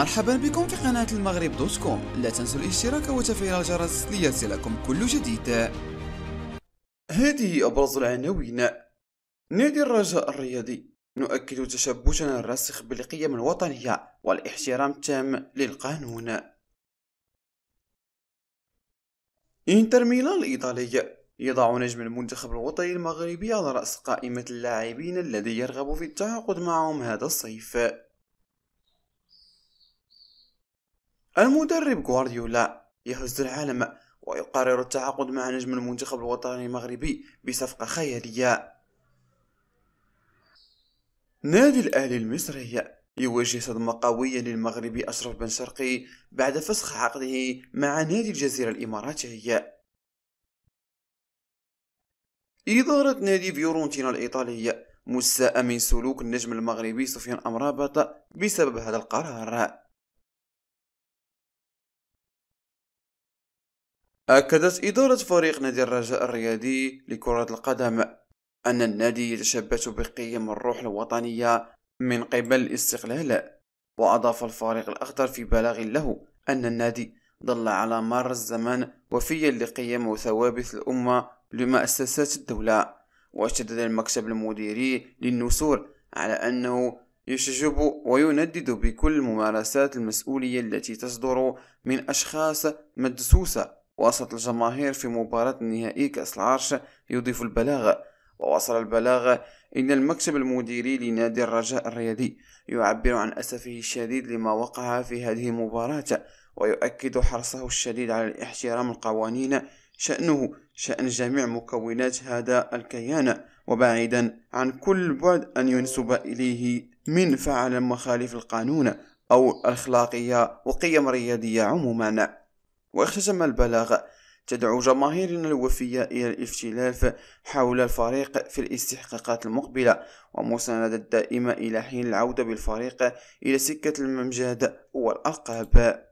مرحبا بكم في قناة المغرب دوت كوم لا تنسوا الاشتراك وتفعيل الجرس ليصلكم كل جديد هذه أبرز العناوين نادي الرجاء الرياضي نؤكد تشبثنا الراسخ بالقيم الوطنية والاحترام التام للقانون انتر ميلان الإيطالي يضع نجم المنتخب الوطني المغربي على رأس قائمة اللاعبين الذي يرغب في التعاقد معهم هذا الصيف المدرب غوارديولا يهز العالم ويقرر التعاقد مع نجم المنتخب الوطني المغربي بصفقة خيالية نادي الأهلي المصري يواجه صدمة قوية للمغربي أشرف بن شرقي بعد فسخ عقده مع نادي الجزيرة الإماراتي إدارة نادي فيورونتينا الإيطالية مستاء من سلوك النجم المغربي سفيان أمرابط بسبب هذا القرار أكدت إدارة فريق نادي الرجاء الرياضي لكرة القدم أن النادي يتشبث بقيم الروح الوطنية من قبل الاستقلال وأضاف الفريق الأخضر في بلاغ له أن النادي ظل على مر الزمن وفيا لقيم وثوابت الأمة لمؤسسات الدولة وشدد المكتب المديري للنسور على أنه يشجب ويندد بكل ممارسات المسؤولية التي تصدر من أشخاص مدسوسة وسط الجماهير في مباراة نهائي كأس العرش يضيف البلاغة ووصل البلاغ إن المكتب المديري لنادي الرجاء الرياضي يعبر عن أسفه الشديد لما وقع في هذه المباراة ويؤكد حرصه الشديد على الاحترام القوانين شأنه شأن جميع مكونات هذا الكيان وبعيدا عن كل بعد أن ينسب إليه من فعل مخالف القانون أو الأخلاقية وقيم رياضية عموما واختتم البلاغ تدعو جماهيرنا الوفية إلى الافتلاف حول الفريق في الاستحقاقات المقبلة ومساندة الدائمة إلى حين العودة بالفريق إلى سكة الممجاد والألقاب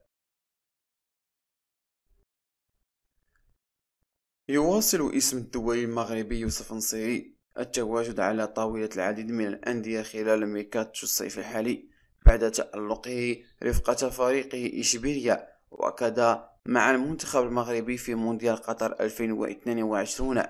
يواصل اسم الدولي المغربي يوسف نصيري التواجد على طاولة العديد من الأندية خلال ميكاتش الصيف الحالي بعد تألقه رفقة فريقه إشبيلية وكذا مع المنتخب المغربي في مونديال قطر 2022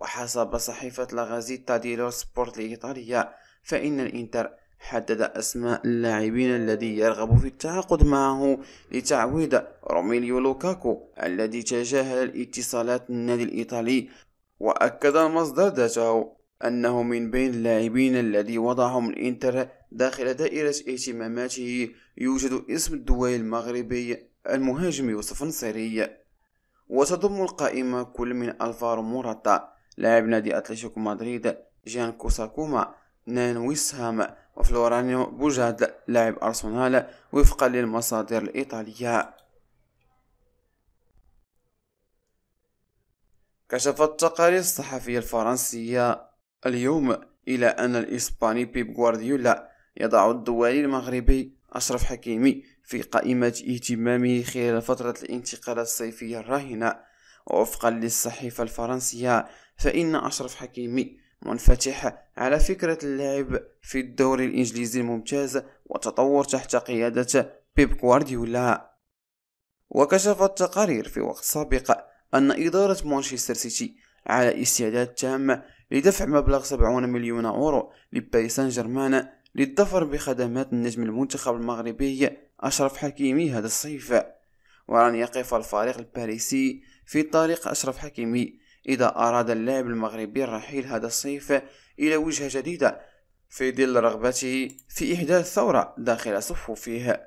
وحسب صحيفة لاغازيتا ديلو سبورت الإيطالية فإن الإنتر حدد أسماء اللاعبين الذي يرغب في التعاقد معه لتعويض روميليو لوكاكو الذي تجاهل الاتصالات النادي الإيطالي وأكد المصدر ذاته أنه من بين اللاعبين الذي وضعهم الإنتر داخل دائرة اهتماماته يوجد اسم الدولي المغربي المهاجم يوسف النصيري وتضم القائمة كل من ألفارو موراتا لاعب نادي أتلتيكو مدريد جان كوساكوما نان ويسهام وفلورانيو بوجاد لاعب أرسنال وفقا للمصادر الإيطالية كشفت التقارير الصحفية الفرنسية اليوم إلى أن الإسباني بيب غوارديولا يضع الدولي المغربي أشرف حكيمي في قائمة اهتمامه خلال فترة الانتقالات الصيفية الراهنة ووفقا للصحيفة الفرنسية فإن أشرف حكيمي منفتح على فكرة اللعب في الدوري الإنجليزي الممتاز وتطور تحت قيادة بيب غوارديولا وكشفت تقارير في وقت سابق أن إدارة مانشستر سيتي على استعداد تام لدفع مبلغ 70 مليون أورو لباريس سان جيرمان للظفر بخدمات النجم المنتخب المغربي أشرف حكيمي هذا الصيف ولن يقف الفريق الباريسي في طريق أشرف حكيمي إذا أراد اللاعب المغربي الرحيل هذا الصيف إلى وجهة جديدة في ظل رغبته في إحداث ثورة داخل صفوفه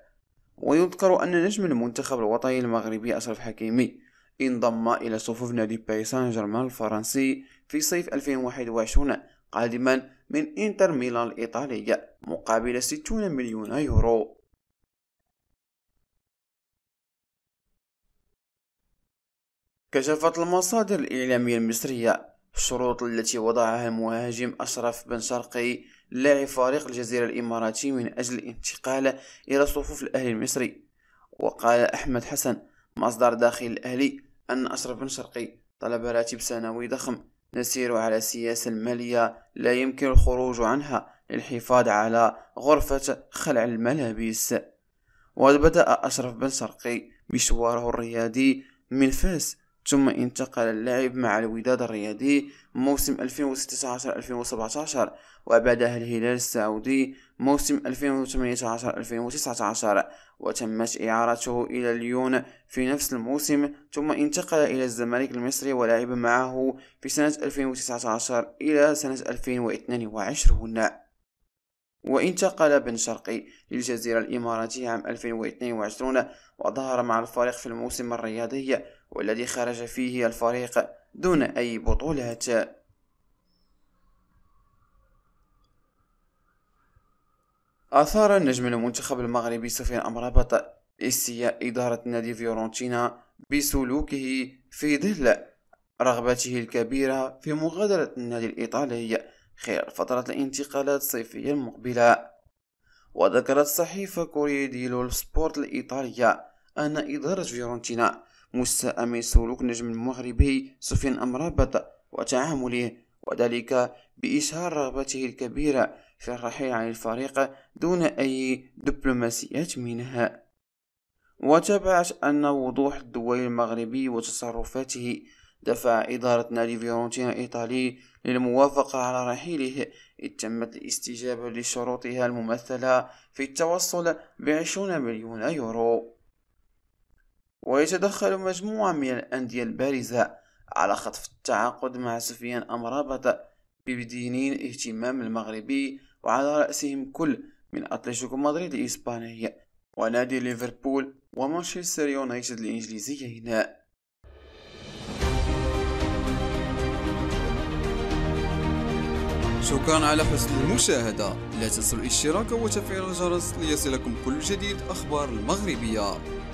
ويذكر أن نجم المنتخب الوطني المغربي أشرف حكيمي انضم إلى صفوف نادي باريس سان جيرمان الفرنسي في صيف 2021 قادما من إنتر ميلان الإيطالية مقابل 60 مليون يورو كشفت المصادر الإعلامية المصرية الشروط التي وضعها المهاجم أشرف بن شرقي لاعب فريق الجزيرة الإماراتي من أجل الانتقال إلى صفوف الأهلي المصري وقال أحمد حسن مصدر داخل الأهلي أن أشرف بن شرقي طلب راتب سنوي ضخم نسير على سياسة مالية لا يمكن الخروج عنها للحفاظ على غرفة خلع الملابس وبدأ أشرف بن شرقي مشواره الرياضي من فاس ثم انتقل اللاعب مع الوداد الرياضي موسم 2016-2017 وبعدها الهلال السعودي موسم 2018-2019 وتمت إعارته إلى ليون في نفس الموسم ثم انتقل إلى الزمالك المصري ولعب معه في سنة 2019 إلى سنة 2022 وانتقل بن شرقي للجزيرة الإماراتية عام 2022 وظهر مع الفريق في الموسم الرياضي والذي خرج فيه الفريق دون أي بطولات أثار النجم المنتخب المغربي سفيان أمرابط استياء إدارة نادي فيورنتينا بسلوكه في ظل رغبته الكبيرة في مغادرة النادي الإيطالي خلال فترة الانتقالات الصيفية المقبلة وذكرت صحيفة كوريديلو سبورت الإيطالية أن إدارة فيورنتينا من سلوك نجم المغربي سفيان أمرابط وتعامله وذلك بإشهار رغبته الكبيرة في الرحيل عن الفريق دون أي دبلوماسيات منها وتابعت أن وضوح الدول المغربي وتصرفاته دفع إدارة نادي فيورنتينا الإيطالي للموافقة على رحيله إذ تمت الاستجابة لشروطها الممثلة في التوصل بعشرون مليون يورو ويتدخل مجموعة من الأندية البارزة على خطف التعاقد مع سفيان أمرابط بمدينين اهتمام المغربي وعلى رأسهم كل من أتلتيكو مدريد الإسبانية ونادي ليفربول ومانشستر يونايتد الإنجليزية هنا شكرا على حسن المشاهدة لا تنسوا الاشتراك وتفعيل الجرس ليصلكم كل جديد أخبار المغربية